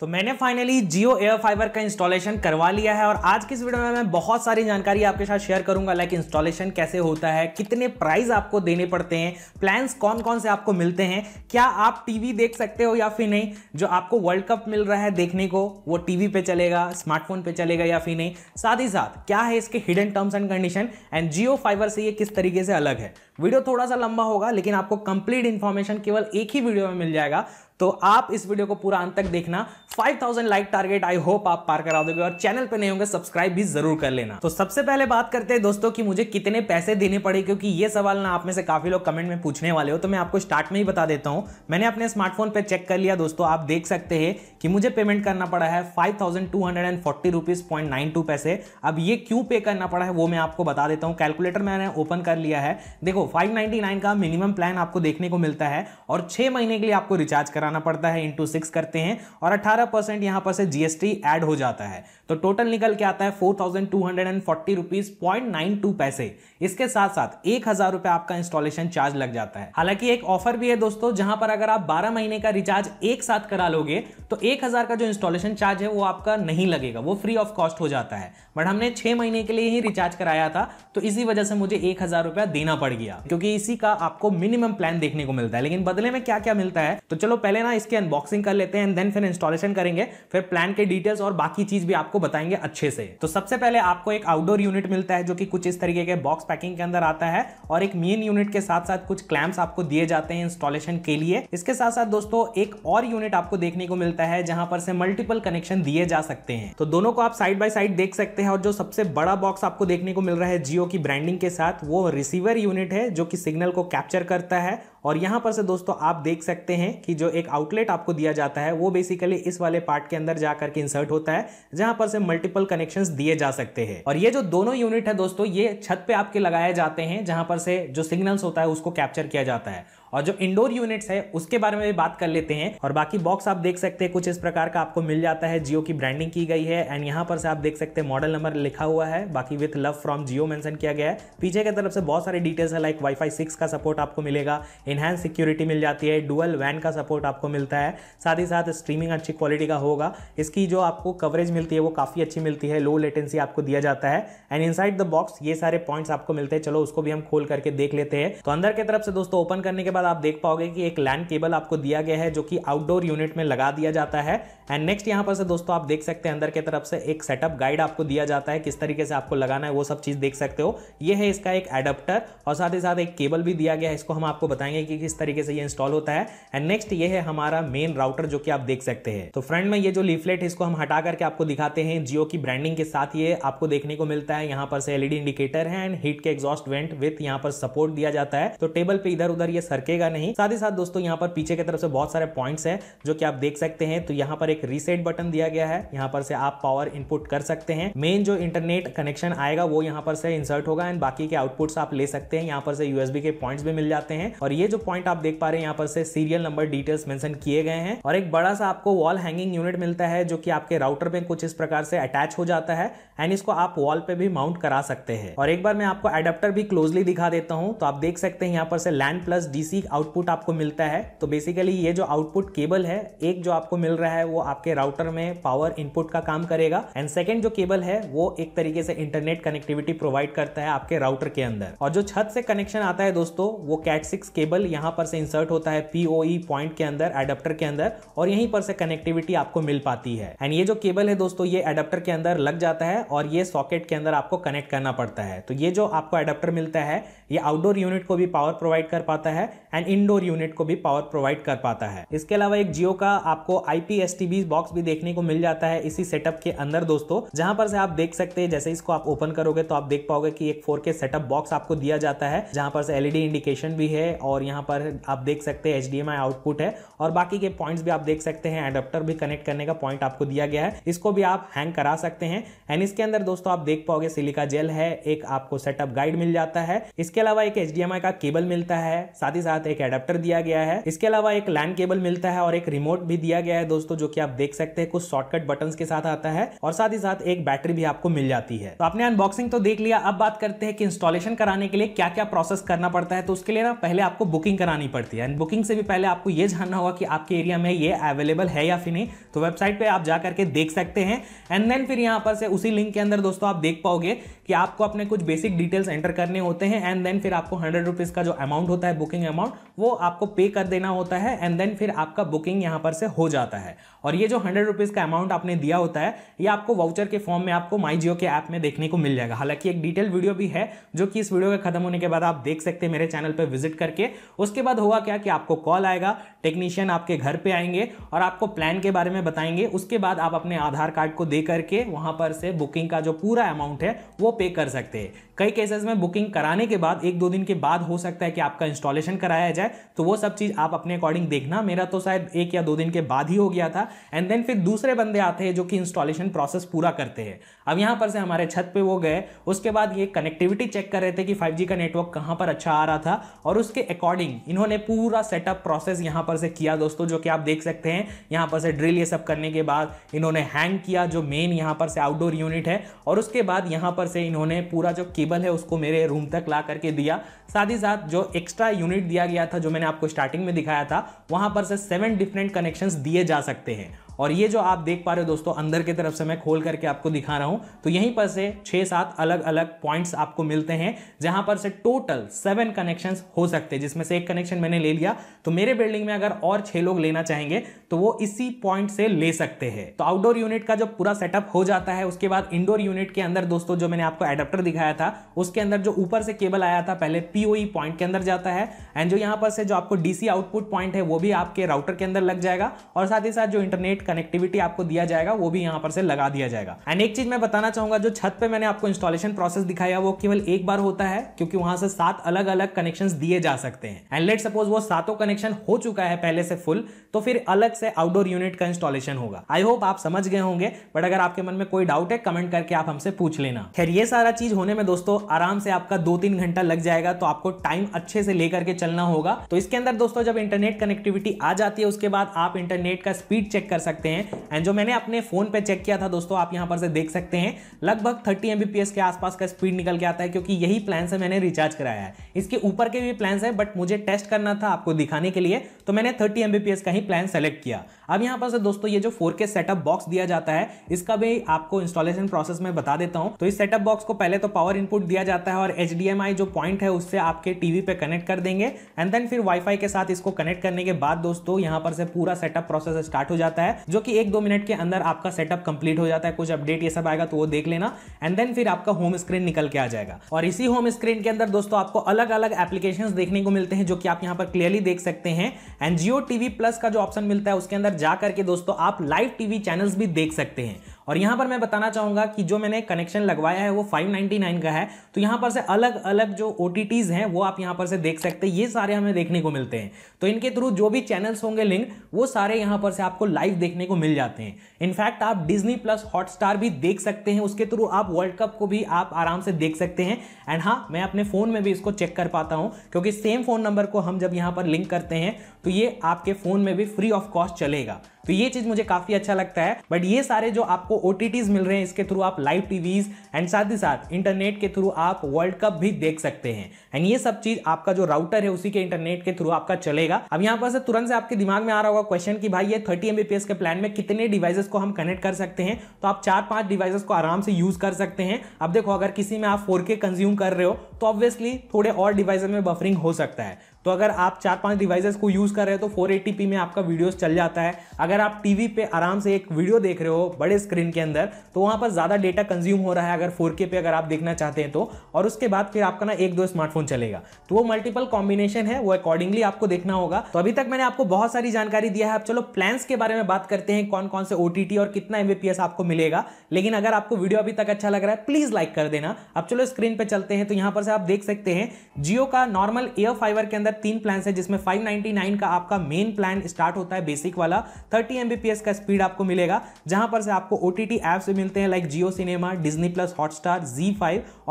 तो मैंने finally Jio air fiber का इंस्टॉलेशन करवा लिया है और आज की इस वीडियो में मैं बहुत सारी जानकारी आपके साथ शेयर करूंगा लाइक इंस्टॉलेशन कैसे होता है कितने प्राइस आपको देने पड़ते हैं प्लान्स कौन कौन से आपको मिलते हैं क्या आप टीवी देख सकते हो या फिर नहीं जो आपको वर्ल्ड कप मिल रहा है देखने को वो टीवी पे चलेगा स्मार्टफोन पे चलेगा या फिर नहीं साथ ही साथ क्या है इसके hidden terms and condition and Jio fiber से ये किस तरीके से अलग है वीडियो थोड़ा सा लंबा होगा लेकिन आपको कंप्लीट इन्फॉर्मेशन केवल एक ही वीडियो में मिल जाएगा तो आप इस वीडियो को पूरा अंत तक देखना 5000 लाइक टारगेट आई होप आप पार करा दोगे और चैनल पे नहीं होंगे सब्सक्राइब भी जरूर कर लेना तो सबसे पहले बात करते हैं दोस्तों कि मुझे कितने पैसे देने पड़े क्योंकि ये सवाल ना आप में से काफी लोग कमेंट में पूछने वाले हो तो मैं आपको स्टार्ट में ही बता देता हूं मैंने अपने स्मार्टफोन पर चेक कर लिया दोस्तों आप देख सकते हैं कि मुझे पेमेंट करना पड़ा है five thousand two hundred and forty rupees point nine two पैसे अब ये क्यों पे करना पड़ा है वो मैं आपको बता देता हूँ कैलकुलेटर मैंने ओपन कर लिया है देखो फाइव नाइन का मिनिमम प्लान आपको देखने को मिलता है और छह महीने के लिए आपको रिचार्ज करा कराना पड़ता है इंटू सिक्स करते हैं और अट्ठारह परसेंट यहाँ पर से जीएसटी ऐड हो जाता है तो टोटल निकल के आता है four thousand two hundred and forty rupees point nine two पैसे इसके साथ साथ एक हजार रुपए आपका इंस्टॉलेशन चार्ज लग जाता है हालांकि एक ऑफर भी है दोस्तों जहां पर अगर आप बारह महीने का रिचार्ज एक साथ करा लोगे तो एक हजार का जो इंस्टॉलेशन चार्ज है वो आपका नहीं लगेगा वो फ्री ऑफ कॉस्ट हो जाता है बट हमने छह महीने के लिए ही रिचार्ज कराया था तो इसी वजह से मुझे एक हजार रुपया देना पड़ गया क्योंकि इसी का आपको मिनिमम प्लान देखने को मिलता है लेकिन बदले में क्या क्या मिलता है तो चलो पहले ना इसके अनबॉक्सिंग कर लेते हैं एंड देन फिर इंस्टॉलेशन करेंगे फिर प्लान के डिटेल्स और बाकी चीज भी आपको आपको बताएंगे अच्छे से तो सबसे पहले आपको एक आउटडोर यूनिट मिलता है जो कि कुछ इस तरीके के बॉक्स पैकिंग के अंदर आता है और एक मेन यूनिट के साथ साथ कुछ क्लैम्प्स आपको दिए जाते हैं इंस्टॉलेशन के लिए इसके साथ साथ दोस्तों एक और यूनिट आपको देखने को मिलता है जहां पर से मल्टीपल कनेक्शन दिए जा सकते हैं तो दोनों को आप साइड बाय साइड देख सकते हैं और जो सबसे बड़ा बॉक्स आपको देखने को मिल रहा है जियो की ब्रांडिंग के साथ वो रिसीवर यूनिट है जो कि सिग्नल को कैप्चर करता है और यहाँ पर से दोस्तों आप देख सकते हैं कि जो एक आउटलेट आपको दिया जाता है वो बेसिकली इस वाले पार्ट के अंदर जा करके इंसर्ट होता है जहां पर से मल्टीपल कनेक्शन दिए जा सकते हैं और ये जो दोनों यूनिट है दोस्तों ये छत पे आपके लगाए जाते हैं जहां पर से जो सिग्नल्स होता है उसको कैप्चर किया जाता है और जो इंडोर यूनिट्स है उसके बारे में भी बात कर लेते हैं और बाकी बॉक्स आप देख सकते हैं कुछ इस प्रकार का आपको मिल जाता है जियो की ब्रांडिंग की गई है एंड यहाँ पर से आप देख सकते हैं मॉडल नंबर लिखा हुआ है बाकी with love from Jio mention किया गया है पीछे की तरफ से बहुत सारे डिटेल्स है लाइक वाईफाई सिक्स का सपोर्ट आपको मिलेगा इनहैंस सिक्योरिटी मिल जाती है डुअल वैन का सपोर्ट आपको मिलता है साथ ही साथ स्ट्रीमिंग अच्छी क्वालिटी का होगा इसकी जो आपको कवरेज मिलती है वो काफ़ी अच्छी मिलती है लो लेटेंसी आपको दिया जाता है एंड इनसाइड द बॉक्स ये सारे पॉइंट्स आपको मिलते हैं चलो उसको भी हम खोल करके देख लेते हैं तो अंदर की तरफ से दोस्तों ओपन करने के बाद आप देख पाओगे कि एक लैंड केबल आपको दिया गया है जो कि आउटडोर यूनिट में लगा दिया जाता है एंड नेक्स्ट यहाँ पर से दोस्तों आप देख सकते हैं अंदर की तरफ से एक सेटअप गाइड आपको दिया जाता है किस तरीके से आपको लगाना है वो सब चीज़ देख सकते हो ये है इसका एक एडप्टर और साथ ही साथ एक केबल भी दिया गया है इसको हम आपको बताएंगे कि किस तरीके से ये इंस्टॉल होता है एंड नेक्स्ट ये है हमारा मेन राउटर जो कि आप देख सकते हैं तो फ्रंट में ये जो लीफलेट इसको हम हटा करके आपको दिखाते हैं जियो की ब्रांडिंग के साथ ये आपको देखने को मिलता है यहाँ पर से एलईडी इंडिकेटर है एंड हीट के एग्जॉस्ट वेंट विथ यहाँ पर सपोर्ट दिया जाता है तो टेबल पर इधर उधर ये सर्किट थकेगा नहीं साथ ही साथ दोस्तों यहाँ पर पीछे की तरफ से बहुत सारे पॉइंट्स हैं जो कि आप देख सकते हैं तो यहाँ पर एक रीसेट बटन दिया गया है यहाँ पर से आप पावर इनपुट कर सकते हैं मेन जो इंटरनेट कनेक्शन आएगा वो यहाँ पर से इंसर्ट होगा एंड बाकी के आउटपुट्स आप ले सकते हैं यहाँ पर से यूएसबी के पॉइंट्स भी मिल जाते हैं और ये जो पॉइंट आप देख पा रहे हैं यहाँ पर से सीरियल नंबर डिटेल्स मेंशन किए गए हैं और एक बड़ा सा आपको वॉल हैंगिंग यूनिट मिलता है जो कि आपके राउटर में कुछ इस प्रकार से अटैच हो जाता है एंड इसको आप वॉल पे भी माउंट करा सकते हैं और एक बार मैं आपको एडेप्टर भी क्लोजली दिखा देता हूँ तो आप देख सकते हैं यहाँ पर से LAN plus DC basic output आपको मिलता है तो बेसिकली ये जो आउटपुट केबल है एक जो आपको मिल रहा है वो आपके राउटर में पावर इनपुट का काम करेगा एंड सेकेंड जो केबल है वो एक तरीके से इंटरनेट कनेक्टिविटी प्रोवाइड करता है आपके राउटर के अंदर और जो छत से कनेक्शन आता है दोस्तों वो कैट सिक्स केबल यहाँ पर से इंसर्ट होता है पीओई पॉइंट e के अंदर एडप्टर के अंदर और यहीं पर से कनेक्टिविटी आपको मिल पाती है एंड ये जो केबल है दोस्तों ये एडप्टर के अंदर लग जाता है और ये सॉकेट के अंदर आपको कनेक्ट करना पड़ता है तो ये जो आपको एडप्टर मिलता है ये आउटडोर यूनिट को भी पावर प्रोवाइड कर पाता है एंड इनडोर यूनिट को भी पावर प्रोवाइड कर पाता है इसके अलावा एक जियो का आपको आईपीएसटीबी बॉक्स भी देखने को मिल जाता है इसी सेटअप के अंदर दोस्तों जहां पर से आप देख सकते हैं जैसे इसको आप ओपन करोगे तो आप देख पाओगे की एक फोर सेटअप बॉक्स आपको दिया जाता है जहां पर से एलईडी इंडिकेशन e भी है और यहाँ पर आप देख सकते हैं एच आउटपुट है और बाकी के पॉइंट भी आप देख सकते हैं एडप्टर भी कनेक्ट करने का पॉइंट आपको दिया गया है इसको भी आप हैंग करा सकते हैं एंड इसके अंदर दोस्तों आप देख पाओगे सिलिका जेल है एक आपको सेटअप गाइड मिल जाता है इसके अलावा एक एच का केबल मिलता है साथ ही साथ साथ एक एडेप्टर दिया गया है इसके अलावा एक लैंड केबल मिलता है और एक रिमोट भी दिया गया है दोस्तों जो कि आप देख सकते हैं कुछ शॉर्टकट बटन के साथ आता है और साथ ही साथ एक बैटरी भी आपको मिल जाती है तो आपने अनबॉक्सिंग तो देख लिया अब बात करते हैं कि इंस्टॉलेशन कराने के लिए क्या क्या प्रोसेस करना पड़ता है तो उसके लिए ना पहले आपको बुकिंग करानी पड़ती है बुकिंग से भी पहले आपको ये जानना होगा कि आपके एरिया में ये अवेलेबल है या फिर नहीं तो वेबसाइट पे आप जा करके देख सकते हैं एंड देन फिर यहां पर से उसी लिंक के अंदर दोस्तों आप देख पाओगे कि आपको अपने कुछ बेसिक डिटेल्स एंटर करने होते हैं एंड देन फिर आपको हंड्रेड का जो अमाउंट होता है बुकिंग अमाउंट अमाउंट वो आपको पे कर देना होता है एंड देन फिर आपका बुकिंग यहाँ पर से हो जाता है और ये जो हंड्रेड रुपीज़ का अमाउंट आपने दिया होता है ये आपको वाउचर के फॉर्म में आपको माई जियो के ऐप में देखने को मिल जाएगा हालांकि एक डिटेल वीडियो भी है जो कि इस वीडियो के खत्म होने के बाद आप देख सकते हैं मेरे चैनल पर विजिट करके उसके बाद होगा क्या कि आपको कॉल आएगा टेक्नीशियन आपके घर पर आएंगे और आपको प्लान के बारे में बताएंगे उसके बाद आप अपने आधार कार्ड को दे करके वहाँ पर से बुकिंग का जो पूरा अमाउंट है वो पे कर सकते हैं कई केसेस में बुकिंग कराने के बाद एक दो दिन के बाद हो सकता है कि आपका इंस्टॉलेशन कराया जाए तो वो सब चीज़ आप अपने अकॉर्डिंग देखना मेरा तो शायद एक या दो दिन के बाद ही हो गया था एंड देन फिर दूसरे बंदे आते हैं जो कि इंस्टॉलेशन प्रोसेस पूरा करते हैं अब यहाँ पर से हमारे छत पर वो गए उसके बाद ये कनेक्टिविटी चेक कर रहे थे कि फाइव का नेटवर्क कहाँ पर अच्छा आ रहा था और उसके अकॉर्डिंग इन्होंने पूरा सेटअप प्रोसेस यहाँ पर से किया दोस्तों जो कि आप देख सकते हैं यहाँ पर से ड्रिल ये सब करने के बाद इन्होंने हैंग किया जो मेन यहाँ पर से आउटडोर यूनिट है और उसके बाद यहाँ पर से इन्होंने पूरा जो की अवेलेबल है उसको मेरे रूम तक ला करके दिया साथ ही साथ जो एक्स्ट्रा यूनिट दिया गया था जो मैंने आपको स्टार्टिंग में दिखाया था वहां पर से सेवन डिफरेंट कनेक्शंस दिए जा सकते हैं और ये जो आप देख पा रहे हो दोस्तों अंदर की तरफ से मैं खोल करके आपको दिखा रहा हूँ तो यहीं पर से छह सात अलग अलग पॉइंट्स आपको मिलते हैं जहां पर से टोटल सेवन कनेक्शन हो सकते हैं जिसमें से एक कनेक्शन मैंने ले लिया तो मेरे बिल्डिंग में अगर और छह लोग लेना चाहेंगे तो वो इसी पॉइंट से ले सकते हैं तो आउटडोर यूनिट का जो पूरा सेटअप हो जाता है उसके बाद इंडोर यूनिट के अंदर दोस्तों जो मैंने आपको एडेप्टर दिखाया था उसके अंदर जो ऊपर से केबल आया था पहले पीओई पॉइंट e के अंदर जाता है एंड जो यहाँ पर से जो आपको डीसी आउटपुट पॉइंट है वो भी आपके राउटर के अंदर लग जाएगा और साथ ही साथ जो इंटरनेट कनेक्टिविटी आपको दिया जाएगा वो भी यहाँ पर से लगा दिया जाएगा एंड एक चीज मैं बताना चाहूंगा जो छत पे मैंने आपको इंस्टॉलेशन प्रोसेस दिखाया वो केवल एक बार होता है क्योंकि वहां से सात अलग अलग कनेक्शन दिए जा सकते हैं एंड लेट सपोज वो सातों कनेक्शन हो चुका है पहले से फुल तो फिर अलग से आउटडोर यूनिट का इंस्टॉलेशन होगा आई होप आप समझ गए होंगे बट अगर आपके मन में कोई डाउट है कमेंट करके आप हमसे पूछ लेना खैर ये सारा चीज होने में दोस्तों आराम से आपका दो तीन घंटा लग जाएगा तो आपको टाइम अच्छे से लेकर के चलना होगा तो इसके अंदर दोस्तों जब इंटरनेट कनेक्टिविटी आ जाती है उसके बाद आप इंटरनेट का स्पीड चेक कर सकते सकते हैं एंड जो मैंने अपने फ़ोन पे चेक किया था दोस्तों आप यहाँ पर से देख सकते हैं लगभग थर्टी एम के आसपास का स्पीड निकल के आता है क्योंकि यही प्लान से मैंने रिचार्ज कराया है इसके ऊपर के भी प्लान है बट मुझे टेस्ट करना था आपको दिखाने के लिए तो मैंने थर्टी एम का ही प्लान सेलेक्ट किया अब यहाँ पर दोस्तों ये जो फोर के सेटअप बॉक्स दिया जाता है इसका भी आपको इंस्टॉलेशन प्रोसेस में बता देता हूँ तो इस सेटअप बॉक्स को पहले तो पावर इनपुट दिया जाता है और एच जो पॉइंट है उससे आपके टीवी पे कनेक्ट कर देंगे एंड देन फिर वाईफाई के साथ इसको कनेक्ट करने के बाद दोस्तों यहाँ पर से पूरा सेटअप प्रोसेस स्टार्ट हो जाता है जो कि एक दो मिनट के अंदर आपका सेटअप कंप्लीट हो जाता है कुछ अपडेट ये सब आएगा तो वो देख लेना एंड देन फिर आपका होम स्क्रीन निकल के आ जाएगा और इसी होम स्क्रीन के अंदर दोस्तों आपको अलग अलग एप्लीकेशन देखने को मिलते हैं जो कि आप यहाँ पर क्लियरली देख सकते हैं एंड जियो टीवी प्लस का जो ऑप्शन मिलता है उसके अंदर जाकर के दोस्तों आप लाइव टीवी चैनल्स भी देख सकते हैं और यहाँ पर मैं बताना चाहूंगा कि जो मैंने कनेक्शन लगवाया है वो 599 का है तो यहाँ पर से अलग अलग जो ओ हैं वो आप यहाँ पर से देख सकते हैं ये सारे हमें देखने को मिलते हैं तो इनके थ्रू जो भी चैनल्स होंगे लिंक वो सारे यहाँ पर से आपको लाइव देखने को मिल जाते हैं इनफैक्ट आप डिजनी प्लस हॉटस्टार भी देख सकते हैं उसके थ्रू आप वर्ल्ड कप को भी आप आराम से देख सकते हैं एंड हाँ मैं अपने फ़ोन में भी इसको चेक कर पाता हूँ क्योंकि सेम फ़ोन नंबर को हम जब यहाँ पर लिंक करते हैं तो ये आपके फ़ोन में भी फ्री ऑफ कॉस्ट चलेगा तो ये चीज मुझे काफी अच्छा लगता है बट ये सारे जो आपको ओ मिल रहे हैं इसके थ्रू आप लाइव टीवीज एंड साथ ही साथ इंटरनेट के थ्रू आप वर्ल्ड कप भी देख सकते हैं एंड ये सब चीज आपका जो राउटर है उसी के इंटरनेट के थ्रू आपका चलेगा अब यहाँ पर से तुरंत से आपके दिमाग में आ रहा होगा क्वेश्चन की भाई ये थर्टी एमबीपीएस के प्लान में कितने डिवाइसेस को हम कनेक्ट कर सकते हैं तो आप चार पांच डिवाइसेस को आराम से यूज कर सकते हैं अब देखो अगर किसी में आप फोर कंज्यूम कर रहे हो तो ऑब्वियसली थोड़े और डिवाइसेस में बफरिंग हो सकता है तो अगर आप चार पांच डिवाइसेस को यूज़ कर रहे हो तो फोर में आपका वीडियोस चल जाता है अगर आप टीवी पे आराम से एक वीडियो देख रहे हो बड़े स्क्रीन के अंदर तो वहाँ पर ज़्यादा डेटा कंज्यूम हो रहा है अगर फोर पे अगर आप देखना चाहते हैं तो और उसके बाद फिर आपका ना एक दो स्मार्टफोन चलेगा तो वो मल्टीपल कॉम्बिनेशन है वो अकॉर्डिंगली आपको देखना होगा तो अभी तक मैंने आपको बहुत सारी जानकारी दिया है आप चलो प्लान्स के बारे में बात करते हैं कौन कौन से ओ और कितना एमबीपीएस आपको मिलेगा लेकिन अगर आपको वीडियो अभी तक अच्छा लग रहा है प्लीज़ लाइक कर देना अब चलो स्क्रीन पर चलते हैं तो यहाँ पर से आप देख सकते हैं जियो का नॉर्मल एयर फाइवर के अंदर तीन प्लान है जिसमें 599 का आपका मेन प्लान स्टार्ट होता है बेसिक वाला 30 एमबीपीएस का स्पीड आपको मिलेगा जहां पर से आपको ओ टी एप्स भी मिलते हैं like Jio cinema Disney plus Hotstar Zee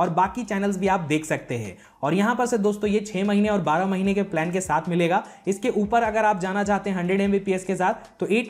और बाकी चैनल्स भी आप देख सकते हैं और यहाँ पर से दोस्तों ये छः महीने और बारह महीने के प्लान के साथ मिलेगा इसके ऊपर अगर आप जाना चाहते हैं हंड्रेड एमबीपीएस के साथ तो एट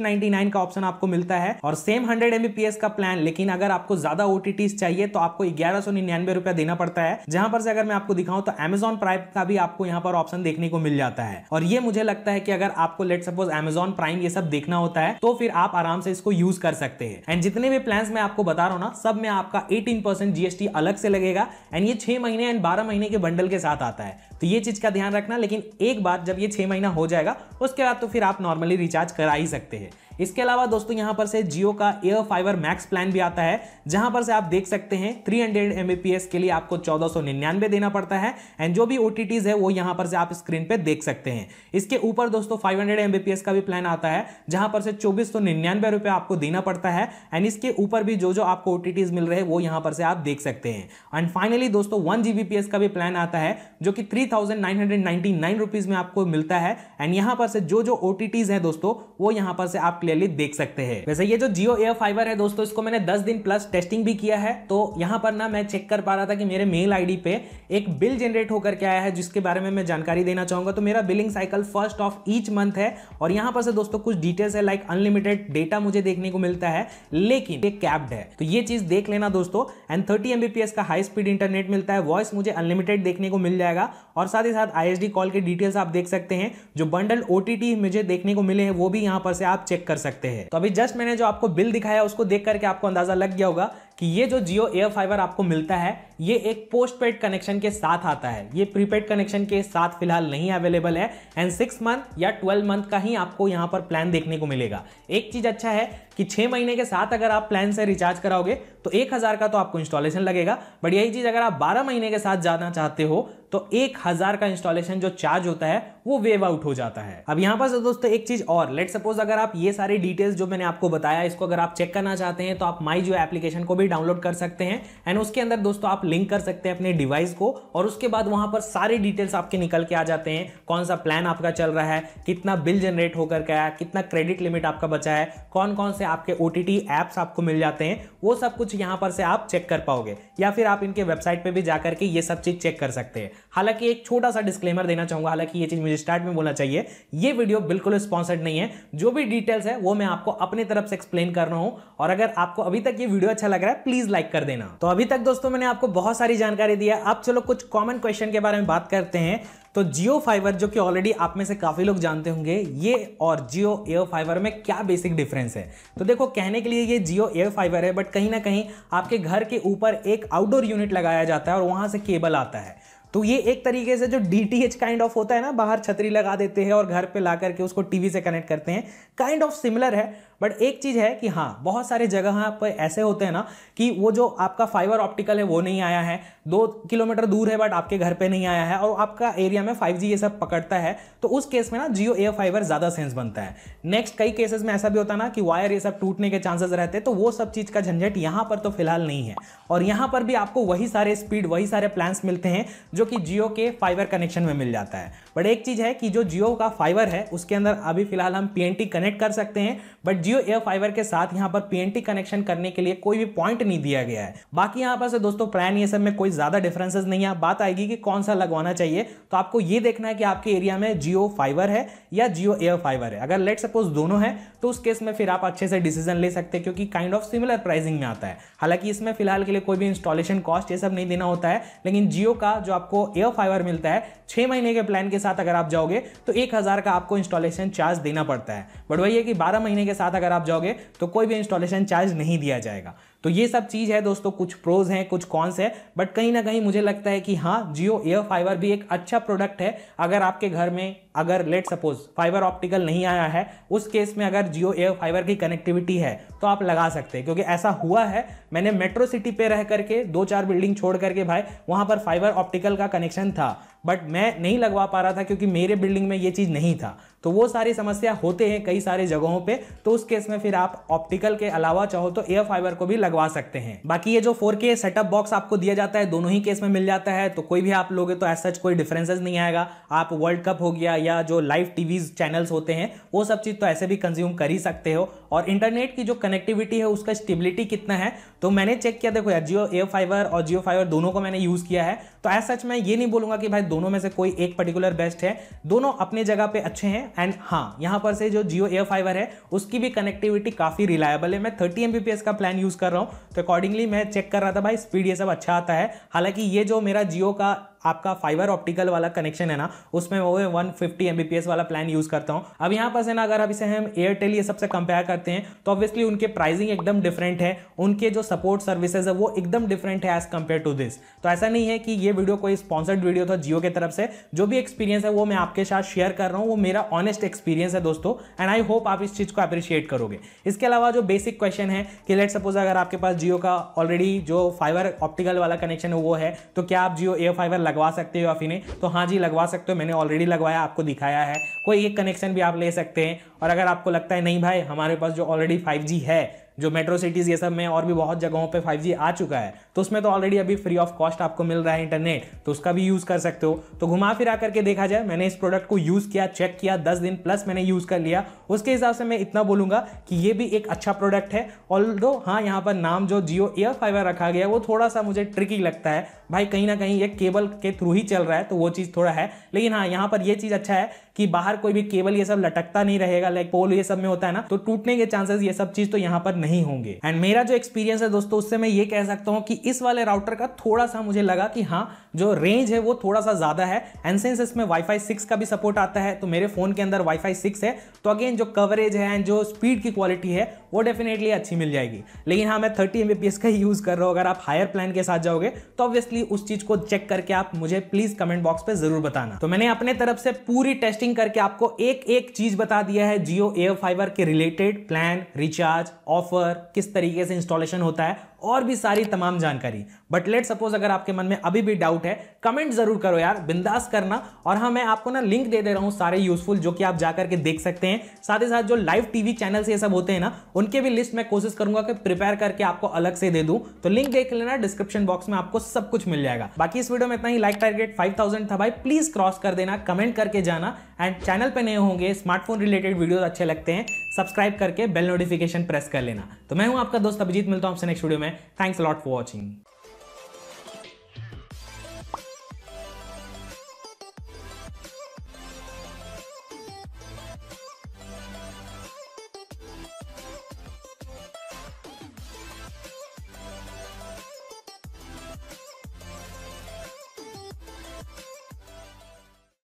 का ऑप्शन आपको मिलता है और सेम हंड्रेड एमबीपीएस का प्लान लेकिन अगर आपको ज्यादा ओटीटीज चाहिए तो आपको ग्यारह सौ निन्यानवे रुपया देना पड़ता है जहां पर से अगर मैं आपको दिखाऊं तो एमेजॉन प्राइम का भी आपको यहाँ पर ऑप्शन देखने को मिल जाता है और ये मुझे लगता है कि अगर आपको लेट सपोज एमेजॉन प्राइम ये सब देखना होता है तो फिर आप आराम से इसको यूज कर सकते हैं एंड जितने भी प्लान मैं आपको बता रहा हूँ ना सब में आपका एटीन जीएसटी अलग से लगेगा एंड ये छह महीने एंड बारह महीने के बंडल बंडल के साथ आता है तो ये चीज़ का ध्यान रखना लेकिन एक बात जब ये छह महीना हो जाएगा उसके बाद तो फिर आप नॉर्मली रिचार्ज करा ही सकते हैं इसके अलावा दोस्तों यहां पर से जियो का एयर फाइबर मैक्स प्लान भी आता है जहां पर से आप देख सकते हैं 300 हंड्रेड के लिए आपको 1499 देना पड़ता है एंड जो भी ओ है वो यहाँ पर से आप स्क्रीन पे देख सकते हैं इसके ऊपर दोस्तों 500 हंड्रेड का भी प्लान आता है जहां पर से चौबीस सौ निन्यानवे आपको देना पड़ता है एंड इसके ऊपर भी जो जो आपको ओ मिल रहे हैं वो यहां पर से आप देख सकते हैं एंड फाइनली दोस्तों वन जीबीपीएस का भी प्लान आता है जो कि three thousand nine hundred ninety nine rupees में आपको मिलता है एंड यहां पर से जो जो ओ है दोस्तों वो यहां पर से आप क्लियरली देख सकते हैं वैसे ये जो जियो एयर फाइबर है दोस्तों इसको मैंने दस दिन प्लस टेस्टिंग भी किया है तो यहाँ पर ना मैं चेक कर पा रहा था कि मेरे मेल आईडी पे एक बिल जनरेट होकर के आया है जिसके बारे में मैं जानकारी देना चाहूंगा तो मेरा billing cycle first of each month है और यहाँ पर से दोस्तों कुछ डिटेल्स है लाइक अनलिमिटेड डेटा मुझे देखने को मिलता है लेकिन ये कैप्ड है तो ये चीज देख लेना दोस्तों एंड थर्टी एमबीपीएस का हाई स्पीड इंटरनेट मिलता है वॉइस मुझे अनलिमिटेड देखने को मिल जाएगा और साथ ही साथ आई कॉल के डिटेल्स आप देख सकते हैं जो बंडल ओटीटी मुझे देखने को मिले हैं वो भी यहाँ पर से आप चेक कर कर सकते हैं तो अभी जस्ट मैंने जो आपको बिल दिखाया उसको देख करके आपको अंदाजा लग गया होगा कि ये जो जियो एयर फाइबर आपको मिलता है ये एक पोस्ट पेड कनेक्शन के साथ आता है ये प्रीपेड कनेक्शन के साथ फिलहाल नहीं अवेलेबल है एंड सिक्स मंथ या ट्वेल्व मंथ का ही आपको यहाँ पर प्लान देखने को मिलेगा एक चीज अच्छा है कि छह महीने के साथ अगर आप प्लान से रिचार्ज कराओगे तो एक हज़ार का तो आपको इंस्टॉलेशन लगेगा बट यही चीज़ अगर आप बारह महीने के साथ जाना चाहते हो तो एक हजार का इंस्टॉलेशन जो चार्ज होता है वो वेव आउट हो जाता है अब यहां पर दोस्तों एक चीज और लेट सपोज अगर आप ये सारी डिटेल्स जो मैंने आपको बताया इसको अगर आप चेक करना चाहते हैं तो आप माई जो एप्लीकेशन को भी डाउनलोड कर सकते हैं एंड उसके अंदर दोस्तों आप लिंक कर सकते हैं अपने डिवाइस को और उसके बाद वहां पर सारी डिटेल्स आपके निकल के आ जाते हैं कौन सा प्लान आपका चल रहा है कितना बिल जनरेट होकर के आया कितना क्रेडिट लिमिट आपका बचा है कौन कौन से आपके ओ टी एप्स आपको मिल जाते हैं वो सब कुछ यहाँ पर से आप चेक कर पाओगे या फिर आप इनके वेबसाइट पर भी जाकर के ये सब चीज चेक कर सकते हैं हालांकि एक छोटा सा डिस्क्लेमर देना चाहूंगा हालांकि ये चीज मुझे स्टार्ट में बोलना चाहिए ये वीडियो बिल्कुल स्पॉन्सर्ड नहीं है जो भी डिटेल्स है वो मैं आपको अपने तरफ से एक्सप्लेन कर रहा हूं और अगर आपको अभी तक ये वीडियो अच्छा लग रहा है प्लीज लाइक कर देना तो अभी तक दोस्तों मैंने आपको बहुत सारी जानकारी दी है अब चलो कुछ कॉमन क्वेश्चन के बारे में बात करते हैं तो जियो फाइबर जो कि ऑलरेडी आप में से काफ़ी लोग जानते होंगे ये और जियो एयर फाइबर में क्या बेसिक डिफरेंस है तो देखो कहने के लिए ये जियो एयर फाइबर है बट कहीं ना कहीं आपके घर के ऊपर एक आउटडोर यूनिट लगाया जाता है और वहां से केबल आता है तो ये एक तरीके से जो D T H kind of होता है ना बाहर छतरी लगा देते हैं और घर पे ला करके उसको टीवी से कनेक्ट करते हैं काइंड ऑफ सिमिलर है बट एक चीज़ है कि हाँ बहुत सारे जगह पर ऐसे होते हैं ना कि वो जो आपका फाइबर ऑप्टिकल है वो नहीं आया है दो किलोमीटर दूर है बट आपके घर पे नहीं आया है और आपका एरिया में 5G ये सब पकड़ता है तो उस केस में ना जियो एयर फाइबर ज़्यादा सेंस बनता है नेक्स्ट कई केसेस में ऐसा भी होता है ना कि वायर ये सब टूटने के चांसेस रहते तो वो सब चीज़ का झंझट यहाँ पर तो फिलहाल नहीं है और यहाँ पर भी आपको वही सारे स्पीड वही सारे प्लान्स मिलते हैं जो कि जियो के फाइबर कनेक्शन में मिल जाता है बट एक चीज़ है कि जो जियो का फाइबर है उसके अंदर अभी फिलहाल हम पी कनेक्ट कर सकते हैं बट जियो एयर फाइबर के साथ यहाँ पर पीएनटी कनेक्शन करने के लिए कोई भी पॉइंट नहीं दिया गया है बाकी यहाँ पर से दोस्तों प्लान ये सब में कोई ज्यादा डिफरेंसेस नहीं है बात आएगी कि कौन सा लगवाना चाहिए तो आपको ये देखना है कि आपके एरिया में जियो फाइबर है या जियो एयर फाइबर है अगर लेट सपोज दोनों है तो उस केस में फिर आप अच्छे से डिसीजन ले सकते हैं क्योंकि काइंड ऑफ सिमिलर प्राइसिंग में आता है हालांकि इसमें फिलहाल के लिए कोई भी इंस्टॉलेशन कॉस्ट ये सब नहीं देना होता है लेकिन जियो का जो आपको एयर फाइबर मिलता है छह महीने के प्लान के साथ अगर आप जाओगे तो एक हज़ार का आपको इंस्टॉलेशन चार्ज देना पड़ता है बट वही है कि बारह महीने के साथ अगर आप जाओगे तो कोई भी इंस्टॉलेशन चार्ज नहीं दिया जाएगा तो ये सब चीज़ है दोस्तों कुछ प्रोज हैं कुछ कॉन्स है बट कहीं ना कहीं मुझे लगता है कि हाँ जियो एयर फाइबर भी एक अच्छा प्रोडक्ट है अगर आपके घर में अगर लेट सपोज फाइबर ऑप्टिकल नहीं आया है उस केस में अगर जियो एयर फाइबर की कनेक्टिविटी है तो आप लगा सकते हैं क्योंकि ऐसा हुआ है मैंने मेट्रो सिटी पे रह करके दो चार बिल्डिंग छोड़ करके भाई वहां पर फाइबर ऑप्टिकल का कनेक्शन था बट मैं नहीं लगवा पा रहा था क्योंकि मेरे बिल्डिंग में ये चीज़ नहीं था तो वो सारी समस्या होते हैं कई सारे जगहों पर तो उस केस में फिर आप ऑप्टिकल के अलावा चाहो तो एयर फाइबर को भी लगवा सकते हैं बाकी ये जो 4K सेटअप बॉक्स आपको दिया जाता है दोनों ही केस में मिल जाता है तो कोई भी आप लोगे तो ऐसा सच कोई डिफरेंसेस नहीं आएगा आप वर्ल्ड कप हो गया या जो लाइव टीवी चैनल्स होते हैं वो सब चीज़ तो ऐसे भी कंज्यूम कर ही सकते हो और इंटरनेट की जो कनेक्टिविटी है उसका स्टेबिलिटी कितना है तो मैंने चेक किया देखो यार जियो एयर फाइवर और जियो फाइवर दोनों को मैंने यूज़ किया है तो एज सच मैं ये नहीं बोलूंगा कि भाई दोनों में से कोई एक पर्टिकुलर बेस्ट है दोनों अपने जगह पे अच्छे हैं एंड हाँ यहाँ पर से जो जियो एयर फाइवर है उसकी भी कनेक्टिविटी काफ़ी रिलायबल है मैं थर्टी एम का प्लान यूज़ कर रहा हूँ तो अकॉर्डिंगली मैं चेक कर रहा था भाई स्पीड ये सब अच्छा आता है हालांकि ये जो मेरा जियो का आपका फाइबर ऑप्टिकल वाला कनेक्शन है ना उसमें वो वन फिफ्टी वाला प्लान यूज़ करता हूँ अब यहाँ पर है ना अगर अब इसे हम एयरटेल ये सबसे कंपेयर करते हैं तो ऑब्वियसली उनके प्राइसिंग एकदम डिफरेंट है उनके जो सपोर्ट सर्विसेज है वो एकदम डिफरेंट है एज कम्पेयर टू दिस तो ऐसा नहीं है कि ये वीडियो कोई स्पॉन्सर्ड वीडियो था जियो की तरफ से जो भी एक्सपीरियंस है वो मैं आपके साथ शेयर कर रहा हूँ वो मेरा ऑनेस्ट एक्सपीरियंस है दोस्तों एंड आई होप आप इस चीज़ को अप्रिशिएट करोगे इसके अलावा जो बेसिक क्वेश्चन है कि लेट सपोज अगर आपके पास जियो का ऑलरेडी जो फाइबर ऑप्टिकल वाला कनेक्शन है वो है तो क्या आप जियो एयर फाइबर लगवा सकते हो अफीने तो हाँ जी लगवा सकते हो मैंने ऑलरेडी लगवाया आपको दिखाया है कोई एक कनेक्शन भी आप ले सकते हैं और अगर आपको लगता है नहीं भाई हमारे पास जो ऑलरेडी फाइव है जो मेट्रो सिटीज़ ये सब में और भी बहुत जगहों पे 5G आ चुका है तो उसमें तो ऑलरेडी अभी फ्री ऑफ कॉस्ट आपको मिल रहा है इंटरनेट तो उसका भी यूज़ कर सकते हो तो घुमा फिरा करके देखा जाए मैंने इस प्रोडक्ट को यूज़ किया चेक किया दस दिन प्लस मैंने यूज़ कर लिया उसके हिसाब से मैं इतना बोलूँगा कि ये भी एक अच्छा प्रोडक्ट है ऑल हाँ यहाँ पर नाम जो जियो एयर फाइवर रखा गया वो थोड़ा सा मुझे ट्रिकी लगता है भाई कहीं ना कहीं ये केबल के थ्रू ही चल रहा है तो वो चीज़ थोड़ा है लेकिन हाँ यहाँ पर यह चीज़ अच्छा है कि बाहर कोई भी केबल ये सब लटकता नहीं रहेगा लाइक पोल ये सब में होता है ना तो टूटने के चांसेस ये सब चीज तो यहाँ पर नहीं होंगे एंड मेरा जो एक्सपीरियंस है दोस्तों उससे मैं ये कह सकता हूँ कि इस वाले राउटर का थोड़ा सा मुझे लगा कि हाँ जो रेंज है वो थोड़ा सा ज्यादा है एंड सिंस इसमें वाईफाई सिक्स का भी सपोर्ट आता है तो मेरे फोन के अंदर वाईफाई सिक्स है तो अगेन जो कवरेज है एंड जो स्पीड की क्वालिटी है वो डेफिनेटली अच्छी मिल जाएगी लेकिन हाँ मैं थर्टी एम का ही यूज कर रहा हूँ अगर आप हायर प्लान के साथ जाओगे तो ऑब्वियसली उस चीज को चेक करके आप मुझे प्लीज कमेंट बॉक्स पर जरूर बताना तो मैंने अपने तरफ से पूरी टेस्टिंग टेस्टिंग करके आपको एक एक चीज बता दिया है जियो एयर फाइबर के रिलेटेड प्लान रिचार्ज ऑफर किस तरीके से इंस्टॉलेशन होता है और भी सारी तमाम जानकारी बट लेट सपोज अगर आपके मन में अभी भी डाउट है कमेंट जरूर करो यार बिंदास करना और हाँ मैं आपको ना लिंक दे दे रहा हूँ सारे यूजफुल जो कि आप जाकर के देख सकते हैं साथ ही साथ जो लाइव टीवी चैनल ये सब होते हैं ना उनके भी लिस्ट मैं कोशिश करूंगा कि प्रिपेयर करके आपको अलग से दे दूँ तो लिंक देख लेना डिस्क्रिप्शन बॉक्स में आपको सब कुछ मिल जाएगा बाकी इस वीडियो में इतना ही लाइक टारगेट फाइव था भाई प्लीज क्रॉस कर देना कमेंट करके जाना एंड चैनल पर नए होंगे स्मार्टफोन रिलेटेड वीडियो अच्छे लगते हैं सब्सक्राइब करके बेल नोटिफिकेशन प्रेस कर लेना तो मैं हूं आपका दोस्त अभिजीत मिलता हूं आपसे नेक्स्ट वीडियो में थैंक्स लॉट फॉर वॉचिंग